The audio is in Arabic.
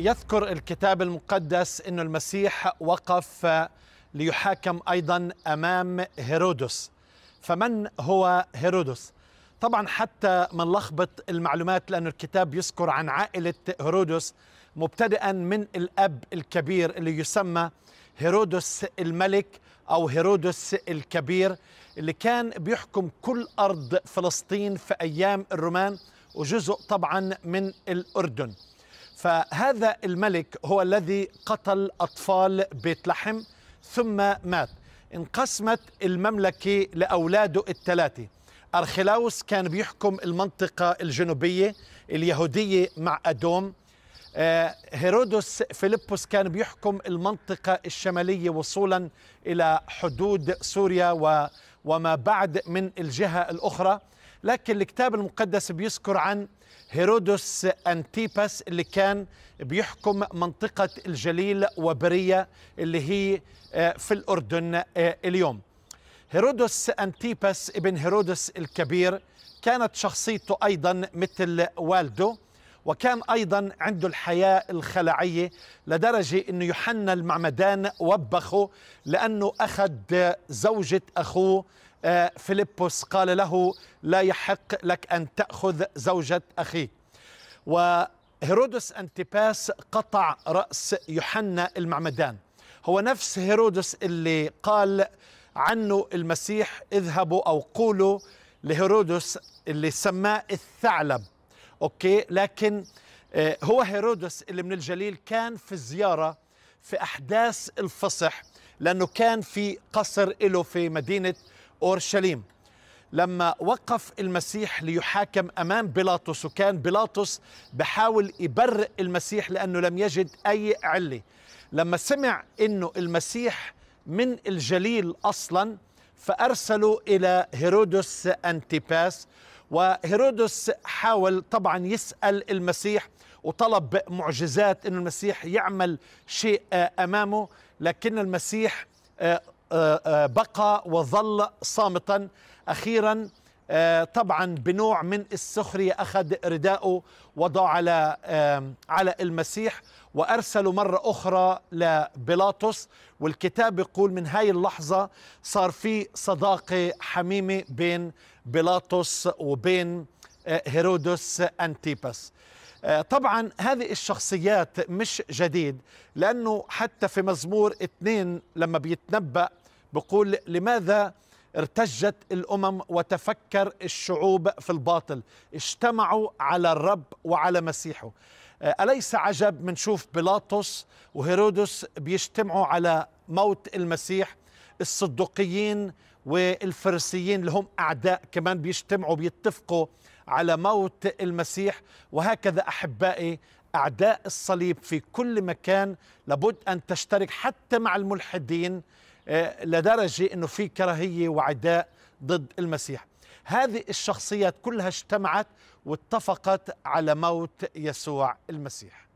يذكر الكتاب المقدس أن المسيح وقف ليحاكم أيضا أمام هيرودس فمن هو هيرودس؟ طبعا حتى من لخبط المعلومات لأن الكتاب يذكر عن عائلة هيرودس مبتدئا من الأب الكبير اللي يسمى هيرودس الملك أو هيرودس الكبير اللي كان بيحكم كل أرض فلسطين في أيام الرومان وجزء طبعا من الأردن فهذا الملك هو الذي قتل أطفال بيت لحم ثم مات انقسمت المملكة لأولاده الثلاثة أرخلاوس كان بيحكم المنطقة الجنوبية اليهودية مع أدوم آه، هيرودس فيلبس كان بيحكم المنطقة الشمالية وصولا إلى حدود سوريا وما بعد من الجهة الأخرى لكن الكتاب المقدس بيذكر عن هيرودس أنتيباس اللي كان بيحكم منطقة الجليل وبرية اللي هي آه، في الأردن آه، اليوم هيرودس أنتيباس ابن هيرودس الكبير كانت شخصيته أيضا مثل والده وكان أيضا عنده الحياة الخلعية لدرجة أنه يوحنا المعمدان وبخه لأنه أخذ زوجة أخوه آه، فيلبس قال له لا يحق لك أن تأخذ زوجة أخيك وهيرودس أنتيباس قطع رأس يوحنا المعمدان هو نفس هيرودس اللي قال عنه المسيح اذهبوا أو قولوا لهيرودس اللي سماه الثعلب أوكي لكن آه، هو هيرودس اللي من الجليل كان في زيارة في أحداث الفصح لأنه كان في قصر له في مدينة أورشليم لما وقف المسيح ليحاكم امام بيلاطس وكان بيلاطس بحاول يبرئ المسيح لانه لم يجد اي عله لما سمع انه المسيح من الجليل اصلا فارسلوا الى هيرودس انتيباس وهيرودس حاول طبعا يسال المسيح وطلب معجزات انه المسيح يعمل شيء امامه لكن المسيح آه، بقى وظل صامتا أخيرا آه، طبعا بنوع من السخرية أخذ رداءه وضع على على المسيح وأرسله مرة أخرى لبيلاطس والكتاب يقول من هاي اللحظة صار في صداقة حميمة بين بيلاطس وبين آه، هيرودس أنتيبس آه، طبعا هذه الشخصيات مش جديد لأنه حتى في مزمور اثنين لما بيتنبأ بقول لماذا ارتجت الامم وتفكر الشعوب في الباطل اجتمعوا على الرب وعلى مسيحه آه، اليس عجب منشوف بيلاطس وهيرودس بيجتمعوا على موت المسيح الصدوقيين والفرسيين اللي هم اعداء كمان بيجتمعوا بيتفقوا على موت المسيح وهكذا احبائي اعداء الصليب في كل مكان لابد ان تشترك حتى مع الملحدين آه، لدرجة أنه في كراهية وعداء ضد المسيح هذه الشخصيات كلها اجتمعت واتفقت على موت يسوع المسيح